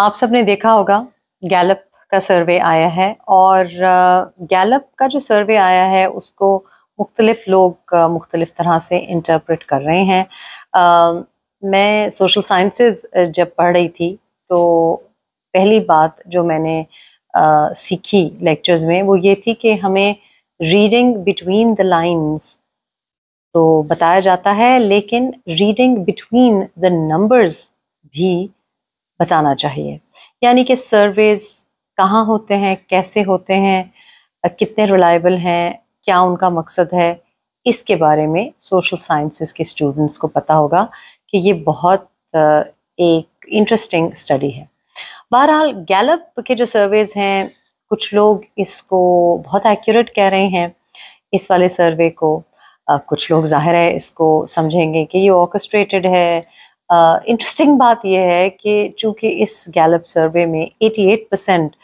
आप सबने देखा होगा गैलप का सर्वे आया है और गैलप uh, का जो सर्वे आया है उसको मुख्तलिफ लोग uh, मुख्तलिफ तरह से इंटरप्रेट कर रहे हैं आ, uh, मैं सोशल साइंसेस जब पढ़ रही थी तो पहली बात जो मैंने आ, सीखी लेक्चर्स में वो ये थी कि हमें रीडिंग बिटवीन द लाइंस तो बताया जाता है लेकिन रीडिंग बिटवीन द नंबर्स भी बताना चाहिए यानी कि सर्वेज कहाँ होते हैं कैसे होते हैं कितने रिलायबल हैं क्या उनका मकसद है इसके बारे में सोशल साइंसेस के स्टूडेंट्स को पता होगा कि ये बहुत एक इंटरेस्टिंग स्टडी है बहरहाल गैलप के जो सर्वेज हैं कुछ लोग इसको बहुत एक्यूरेट कह रहे हैं इस वाले सर्वे को कुछ लोग जाहिर है इसको समझेंगे कि ये ऑर्केस्ट्रेटेड है इंटरेस्टिंग uh, बात यह है कि चूंकि इस गैलप सर्वे में 88 परसेंट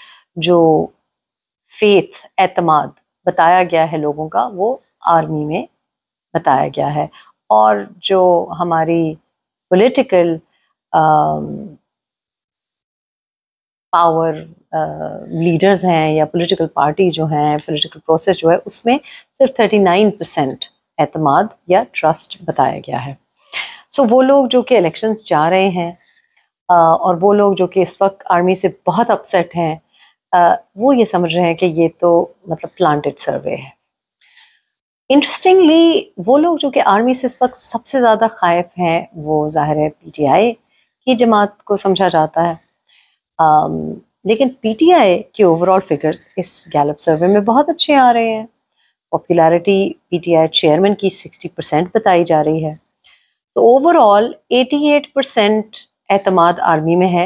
जो फेथ एतमाद बताया गया है लोगों का वो आर्मी में बताया गया है और जो हमारी पॉलिटिकल पावर लीडर्स हैं या पॉलिटिकल पार्टी जो हैं पॉलिटिकल प्रोसेस जो है उसमें सिर्फ 39 परसेंट एतमाद या ट्रस्ट बताया गया है सो वो लोग जो कि इलेक्शंस जा रहे हैं और वो लोग जो कि इस वक्त आर्मी से बहुत अपसेट हैं वो ये समझ रहे हैं कि ये तो मतलब प्लांटेड सर्वे है इंटरेस्टिंगली वो लोग जो कि आर्मी से इस वक्त सबसे ज़्यादा खाइफ हैं वो ज़ाहिर है आई की जमात को समझा जाता है um, लेकिन पीटीआई के ओवरऑल फिगर्स इस गैलप सर्वे में बहुत अच्छे आ रहे हैं पॉपुलैरिटी पीटीआई चेयरमैन की 60 परसेंट बताई जा रही है तो ओवरऑल 88 परसेंट एतमाद आर्मी में है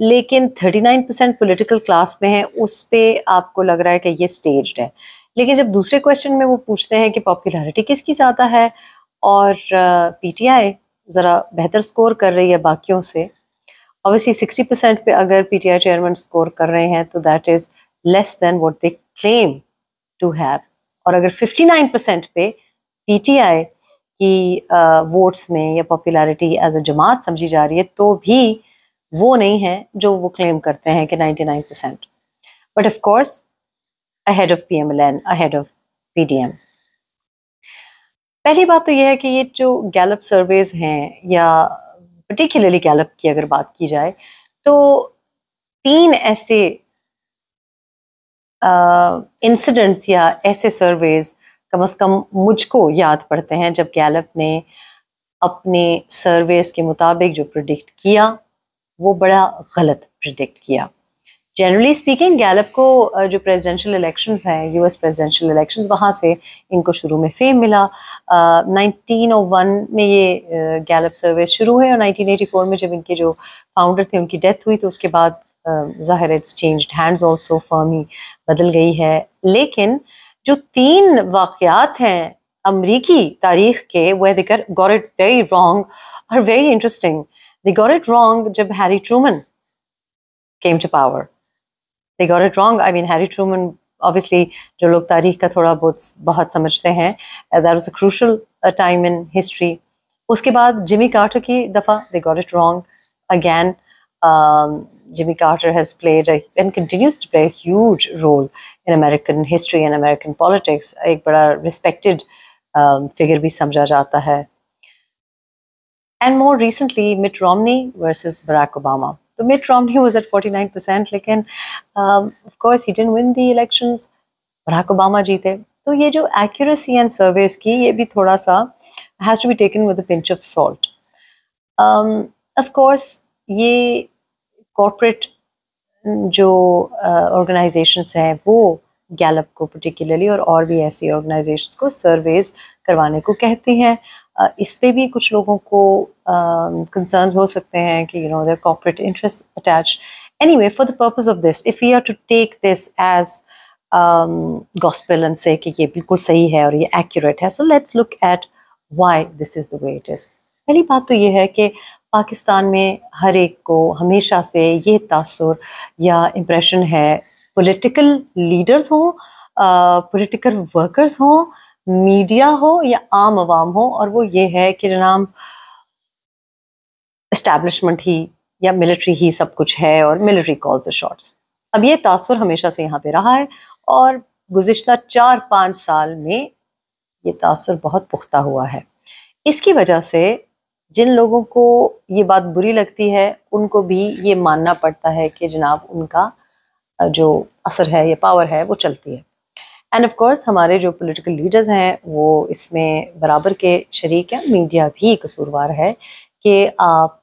लेकिन 39 परसेंट पोलिटिकल क्लास में है उस पर आपको लग रहा है कि ये स्टेज है लेकिन जब दूसरे क्वेश्चन में वो पूछते हैं कि पॉपुलरिटी किसकी ज़्यादा है और पीटीआई ज़रा बेहतर स्कोर कर रही है बाकियों से ऑब्वियसली 60 परसेंट पे अगर आई चेयरमैन स्कोर कर रहे हैं तो that is less than what they claim to have और अगर फिफ्टी नाइन परसेंट पे आई की वोट्स में या पॉपुलैरिटी एज अ जमात समझी जा रही है तो भी वो नहीं है जो वो क्लेम करते हैं कि 99 percent but of course ahead of PMLN ahead of PDM पहली बात तो यह है कि ये जो गैलप सर्वेज हैं या पर्टिकुलरली गैलप की अगर बात की जाए तो तीन ऐसे इंसिडेंट्स या ऐसे सर्वेज कम अज़ कम मुझको याद पड़ते हैं जब गैलप ने अपने सर्वेस के मुताबिक जो प्रडिक्ट किया वो बड़ा गलत प्रडिक्ट किया जनरली स्पीकिंग गैलप को जो प्रेसिडेंशियल इलेक्शंस हैं यूएस प्रेसिडेंशियल इलेक्शंस वहाँ से इनको शुरू में फेम मिला नाइनटीन ओ वन में ये गैलप सर्वे शुरू है और 1984 में जब इनके जो फाउंडर थे उनकी डेथ हुई तो उसके बाद ज़ाहिर it's changed hands also firm ही बदल गई है लेकिन uh, जो तीन वाक़ात हैं अमरीकी तारीख के वह they got it very wrong और very interesting they got it wrong जब Harry Truman came to power they got it wrong I mean Harry Truman obviously जो लोग तारीख का थोड़ा बहुत बहुत समझते हैं there was a crucial time in history उसके बाद जिमी कार्टर की दफ़ा they got it wrong again Jimmy Carter has played and continues to play huge role in American history and American politics एक बड़ा रिस्पेक्टेड फिगर um, भी समझा जाता है and more recently Mitt Romney versus Barack Obama तो Mitt Romney was at 49% लेकिन of course he didn't win the elections Barack Obama जीते तो ये जो एक्यूरेसी एंड सर्वेस की ये भी थोड़ा सा has to be taken with a pinch of salt of course ये कॉर्पोरेट जो ऑर्गेनाइजेशंस हैं वो गैलप को पर्टिकुलरली और और भी ऐसी ऑर्गेनाइजेशंस को सर्वेज करवाने को कहती हैं इस पे भी कुछ लोगों को uh, हो सकते हैं कि you know there corporate interest attach anyway for the purpose of this if you are to take this as gospel and say कि ये बिल्कुल सही है और ये एक्यूरेट है so let's look at why this is the way it is पहली बात तो ये है कि पाकिस्तान में हर एक को हमेशा से ये तासर या इम्प्रेशन है पॉलिटिकल लीडर्स हों पॉलिटिकल वर्कर्स हों मीडिया हो या आम आवाम हो और वो ये है कि जनाब इस्टेब्लिशमेंट ही या मिलिट्री ही सब कुछ है और मिलिट्री कॉल्स द शॉट्स अब ये तासर हमेशा से यहाँ पे रहा है और गुज्त चार पाँच साल में ये तासर बहुत पुख्ता हुआ है इसकी वजह से जिन लोगों को ये बात बुरी लगती है उनको भी ये मानना पड़ता है कि जनाब उनका जो असर है या पावर है वो चलती है एंड ऑफ कोर्स हमारे जो पॉलिटिकल लीडर्स हैं वो इसमें बराबर के शरीक हैं मीडिया भी कसूरवार है कि आप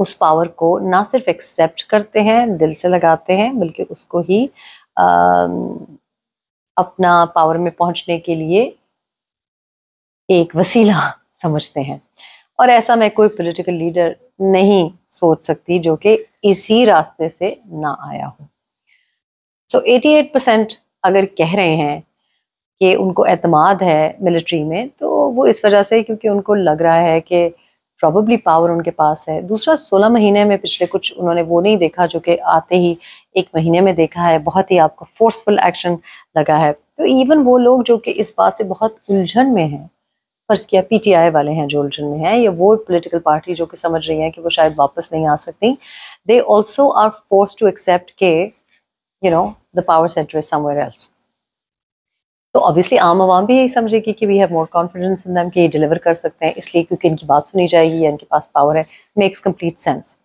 उस पावर को ना सिर्फ एक्सेप्ट करते हैं दिल से लगाते हैं बल्कि उसको ही अपना पावर में पहुंचने के लिए एक वसीला समझते हैं और ऐसा मैं कोई पॉलिटिकल लीडर नहीं सोच सकती जो कि इसी रास्ते से ना आया हो सो एटी एट परसेंट अगर कह रहे हैं कि उनको एतमाद है मिलिट्री में तो वो इस वजह से क्योंकि उनको लग रहा है कि प्रॉबली पावर उनके पास है दूसरा सोलह महीने में पिछले कुछ उन्होंने वो नहीं देखा जो कि आते ही एक महीने में देखा है बहुत ही आपको फोर्सफुल एक्शन लगा है तो इवन वो लोग जो कि इस बात से बहुत उलझन में हैं फर्ज किया पीटीआई वाले हैं जो उलझन में हैं या वो पोलिटिकल पार्टी जो कि समझ रही हैं कि वो शायद वापस नहीं आ सकती they also are forced to accept के you know the power centre is somewhere else तो ऑब्वियसली आम आवाम भी यही समझेगी कि we have more confidence in them कि ये डिलीवर कर सकते हैं इसलिए क्योंकि इनकी बात सुनी जाएगी या इनके पास पावर है मेक्स कम्प्लीट सेंस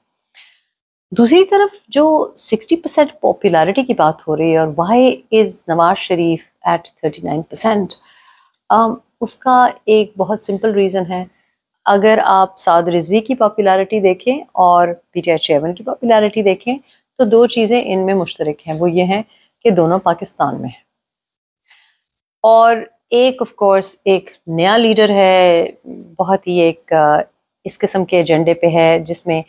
दूसरी तरफ जो 60 परसेंट पॉपुलरिटी की बात हो रही है और why is Nawaz Sharif at 39 nine percent उसका एक बहुत सिंपल रीज़न है अगर आप साद रिजवी की पॉपुलैरिटी देखें और पी टी आई चेयरमैन की पॉपुलैरिटी देखें तो दो चीज़ें इनमें मुश्तरक हैं वो ये हैं कि दोनों पाकिस्तान में हैं और एक ऑफ कोर्स एक नया लीडर है बहुत ही एक uh, इस किस्म के एजेंडे पे है जिसमें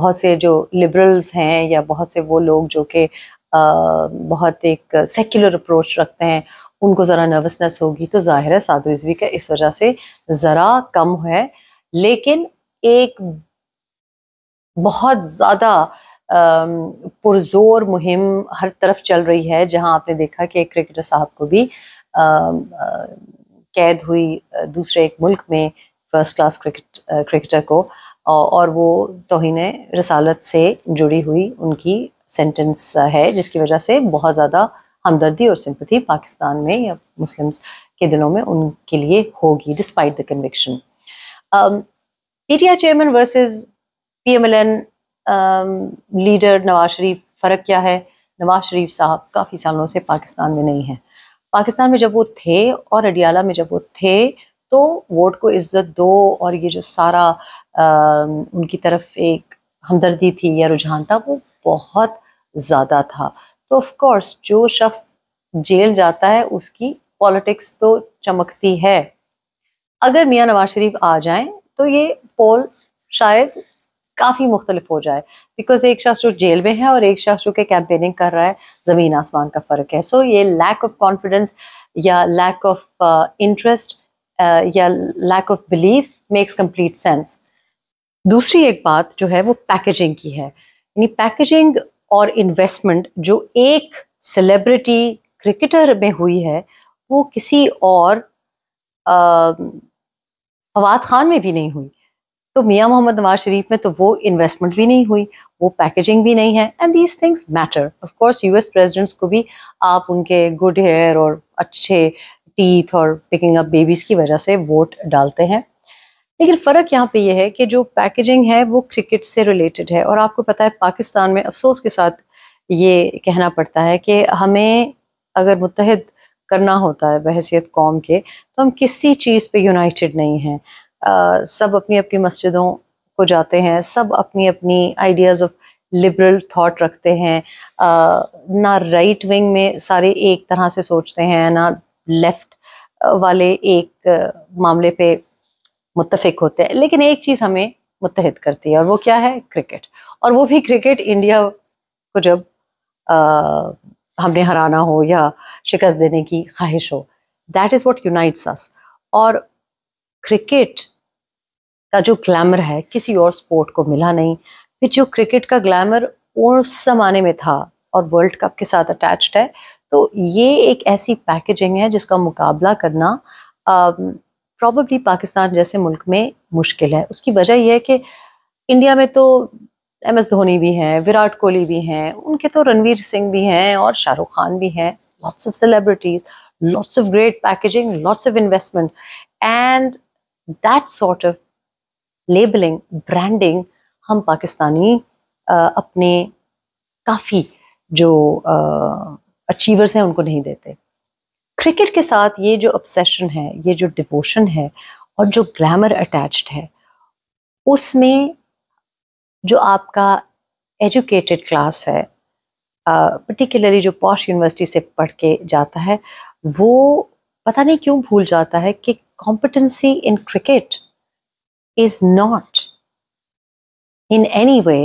बहुत से जो लिबरल्स हैं या बहुत से वो लोग जो कि uh, बहुत एक सेक्युलर अप्रोच रखते हैं उनको ज़रा नर्वसनेस होगी तो ज़ाहिर है साधु रिजवी का इस वजह से ज़रा कम है लेकिन एक बहुत ज़्यादा पुरजोर मुहिम हर तरफ चल रही है जहां आपने देखा कि एक क्रिकेटर साहब को भी आ, आ, कैद हुई दूसरे एक मुल्क में फर्स्ट क्लास क्रिकेट क्रिकेटर को और वो तोहन रसालत से जुड़ी हुई उनकी सेंटेंस है जिसकी वजह से बहुत ज़्यादा हमदर्दी और सिंपति पाकिस्तान में या मुस्लिम्स के दिनों में उनके लिए होगी despite the conviction P T I chairman versus P M L N leader Nawaz Sharif फ़र्क क्या है नवाज शरीफ साहब काफ़ी सालों से पाकिस्तान में नहीं हैं पाकिस्तान में जब वो थे और अडियाला में जब वो थे तो वोट को इज्जत दो और ये जो सारा आ, um, उनकी तरफ एक हमदर्दी थी या रुझान था वो बहुत ज़्यादा था तो ऑफ कोर्स जो शख्स जेल जाता है उसकी पॉलिटिक्स तो चमकती है अगर मियाँ नवाज शरीफ आ जाएं तो ये पोल शायद काफ़ी मुख्तलिफ हो जाए बिकॉज एक शख्स जो जेल में है और एक शख्स जो के कैंपेनिंग कर रहा है ज़मीन आसमान का फ़र्क है सो so, ये लैक ऑफ कॉन्फिडेंस या लैक ऑफ इंटरेस्ट या lack of belief makes complete sense दूसरी एक बात जो है वो पैकेजिंग की है यानी पैकेजिंग और इन्वेस्टमेंट जो एक सेलिब्रिटी क्रिकेटर में हुई है वो किसी और फवाद खान में भी नहीं हुई तो मियाँ मोहम्मद नवाज शरीफ में तो वो इन्वेस्टमेंट भी नहीं हुई वो पैकेजिंग भी नहीं है and these things matter of course US presidents को भी आप उनके गुड हेयर और अच्छे टीथ और पिकिंग अप बेबीज़ की वजह से वोट डालते हैं लेकिन फ़र्क यहाँ पे ये यह है कि जो पैकेजिंग है वो क्रिकेट से रिलेटेड है और आपको पता है पाकिस्तान में अफसोस के साथ ये कहना पड़ता है कि हमें अगर मुतहद करना होता है बहसीत कौम के तो हम किसी चीज़ पे यूनाइटेड नहीं हैं सब अपनी अपनी मस्जिदों को जाते हैं सब अपनी अपनी आइडियाज़ ऑफ लिबरल थॉट रखते हैं आ, ना राइट विंग में सारे एक तरह से सोचते हैं ना लेफ़्ट वाले एक मामले पे मुतफिक होते हैं लेकिन एक चीज़ हमें मुतहद करती है और वो क्या है क्रिकेट और वो भी क्रिकेट इंडिया को जब आ, हमने हराना हो या शिकस्त देने की ख्वाहिश हो that is what unites us और क्रिकेट का जो ग्लैमर है किसी और स्पोर्ट को मिला नहीं फिर जो क्रिकेट का ग्लैमर उस जमाने में था और वर्ल्ड कप के साथ अटैच्ड है तो ये एक ऐसी पैकेजिंग है जिसका मुकाबला करना आ, प्रॉब्ली पाकिस्तान जैसे मुल्क में मुश्किल है उसकी वजह यह है कि इंडिया में तो एम एस धोनी भी हैं विराट कोहली भी हैं उनके तो रणवीर सिंह भी हैं और शाहरुख खान भी हैं lots of celebrities lots of great packaging lots of investment and that sort of labelling branding हम पाकिस्तानी अपने काफ़ी जो अचीवर्स हैं उनको नहीं देते क्रिकेट के साथ ये जो ऑब्सेशन है ये जो डिवोशन है और जो ग्लैमर अटैच्ड है उसमें जो आपका एजुकेटेड क्लास है पर्टिकुलरली जो पॉश यूनिवर्सिटी से पढ़ के जाता है वो पता नहीं क्यों भूल जाता है कि competency in cricket is not in any way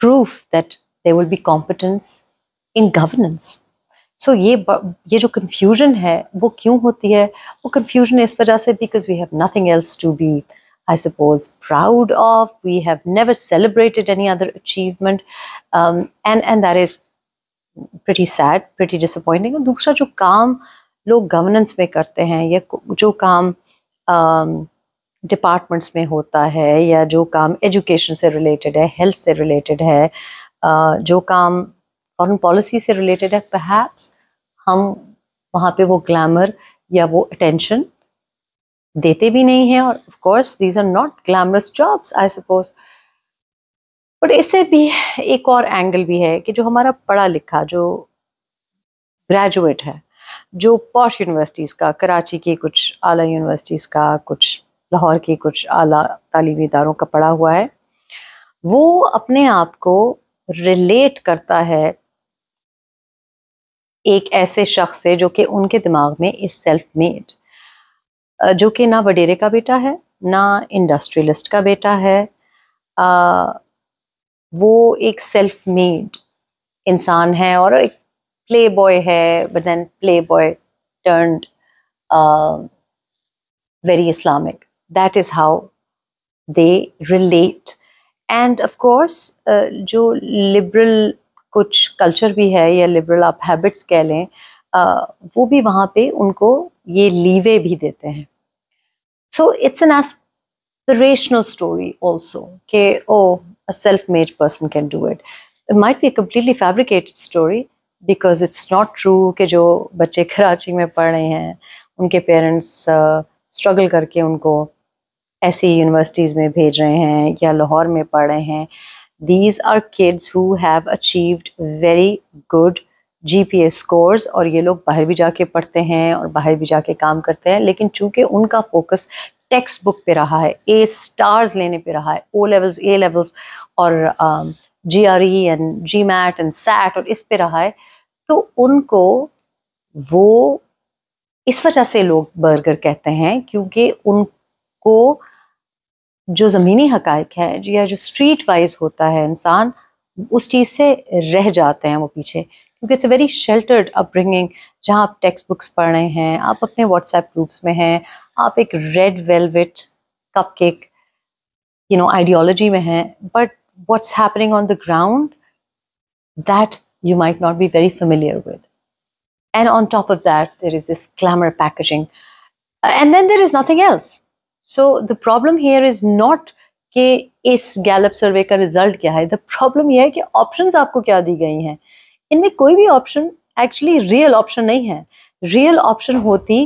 proof that they will be competence in governance so so ये ये जो कन्फ्यूजन है वो क्यों होती है वो कन्फ्यूजन इस वजह से because we have nothing else to be I suppose, proud of. We have never celebrated any other achievement, um, and and that is pretty sad, pretty disappointing. दूसरा जो काम लोग गवर्नेंस में करते हैं या जो काम डिपार्टमेंट्स um, में होता है या जो काम एजुकेशन से रिलेटेड है हेल्थ से रिलेटेड है uh, जो काम फॉरेन पॉलिसी से रिलेटेड है perhaps हम वहाँ पे वो ग्लैमर या वो अटेंशन देते भी नहीं है और of course these are not glamorous jobs I suppose but इससे भी एक और एंगल भी है कि जो हमारा पढ़ा लिखा जो ग्रेजुएट है जो पॉश यूनिवर्सिटीज़ का कराची की कुछ आला यूनिवर्सिटीज़ का कुछ लाहौर की कुछ आला तलीमी इदारों का पढ़ा हुआ है वो अपने आप को रिलेट करता है एक ऐसे शख्स से जो कि उनके दिमाग में इस सेल्फ मेड जो कि ना वडेरे का बेटा है ना इंडस्ट्रियलिस्ट का बेटा है आ, वो एक सेल्फ मेड इंसान है और एक प्ले बॉय है but then playboy turned very Islamic that is how they relate and of course जो लिबरल कुछ कल्चर भी है या लिबरल आप हैबिट्स कह लें वो भी वहाँ पे उनको ये लीवे भी देते हैं so it's an aspirational story also के ओ a self made person can do it might be completely fabricated story because it's not true कि जो बच्चे कराची में पढ़ रहे हैं उनके पेरेंट्स स्ट्रगल करके उनको ऐसी यूनिवर्सिटीज़ में भेज रहे हैं या लाहौर में पढ़ रहे हैं these are kids who have achieved very good G P S scores और ये लोग बाहर भी जाके पढ़ते हैं और बाहर भी जाके काम करते हैं लेकिन चूंकि उनका फोकस टेक्स्ट बुक पे रहा है ए स्टार्स लेने पे रहा है ओ लेवल्स ए लेवल्स और G R E and GMAT and SAT और इस पे रहा है तो उनको वो इस वजह से लोग बर्गर कहते हैं क्योंकि उनको जो ज़मीनी हकायक है या जो स्ट्रीट वाइज होता है इंसान उस चीज़ से रह जाते हैं वो पीछे क्योंकि it's a very sheltered upbringing जहाँ आप टेक्स्ट बुक्स पढ़ रहे हैं आप अपने व्हाट्सएप ग्रुप्स में हैं आप एक red velvet cupcake you know ideology में हैं but what's happening on the ground that you might not be very familiar with and on top of that there is this glamour packaging and then there is nothing else so the problem here is not कि इस Gallup सर्वे का result क्या है the problem यह है कि option आपको क्या दी गई हैं इनमें कोई भी ऑप्शन एक्चुअली रियल ऑप्शन नहीं है रियल ऑप्शन होती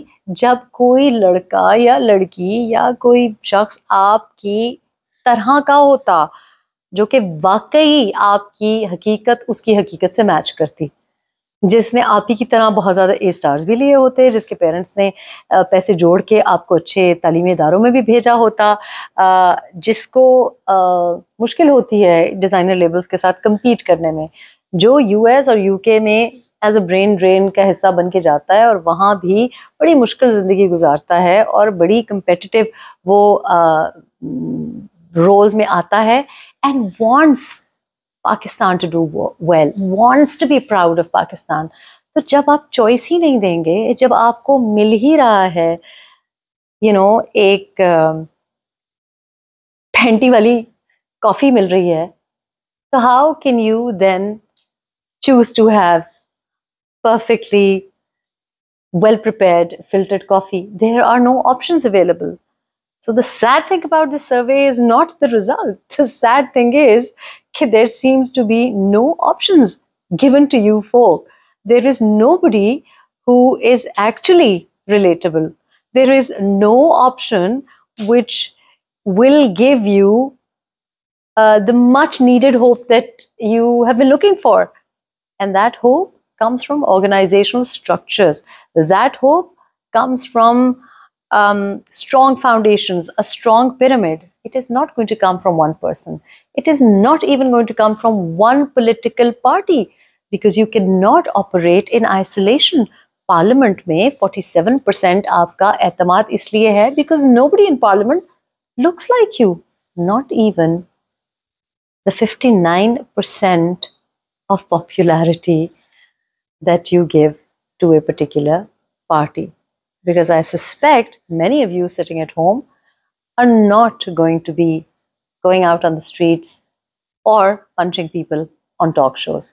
जब कोई लड़का या लड़की या कोई शख्स आपकी तरह का होता जो कि वाकई आपकी हकीकत उसकी हकीकत से मैच करती जिसने आप ही की तरह बहुत ज़्यादा ए स्टार्स भी लिए होते जिसके पेरेंट्स ने पैसे जोड़ के आपको अच्छे तलीमी इदारों में भी भेजा होता जिसको मुश्किल होती है डिज़ाइनर लेबल्स के साथ कम्पीट करने में जो यूएस और यूके में एज अ ब्रेन ड्रेन का हिस्सा बन के जाता है और वहाँ भी बड़ी मुश्किल ज़िंदगी गुजारता है और बड़ी कम्पटिटिव वो रोल्स में आता है and wants Pakistan to do well wants to be proud of Pakistan तो जब आप चॉइस ही नहीं देंगे जब आपको मिल ही रहा है यू you नो know, एक फेंटी um, वाली कॉफ़ी मिल रही है तो how can you then choose to have perfectly well prepared filtered coffee, there are no options available. So the sad thing about this survey is not the result. The sad thing is that there seems to be no options given to you folk. There is nobody who is actually relatable. There is no option which will give you uh, the much needed hope that you have been looking for. And that hope comes from organizational structures. That hope comes from um, strong foundations, a strong pyramid, it is not going to come from one person. It is not even going to come from one political party because you cannot operate in isolation. Parliament may 47% आपका एतमाद isliye hai because nobody in Parliament looks like you. Not even the 59% of popularity that you give to a particular party because I suspect many of you sitting at home are not going to be going out on the streets or punching people on talk shows.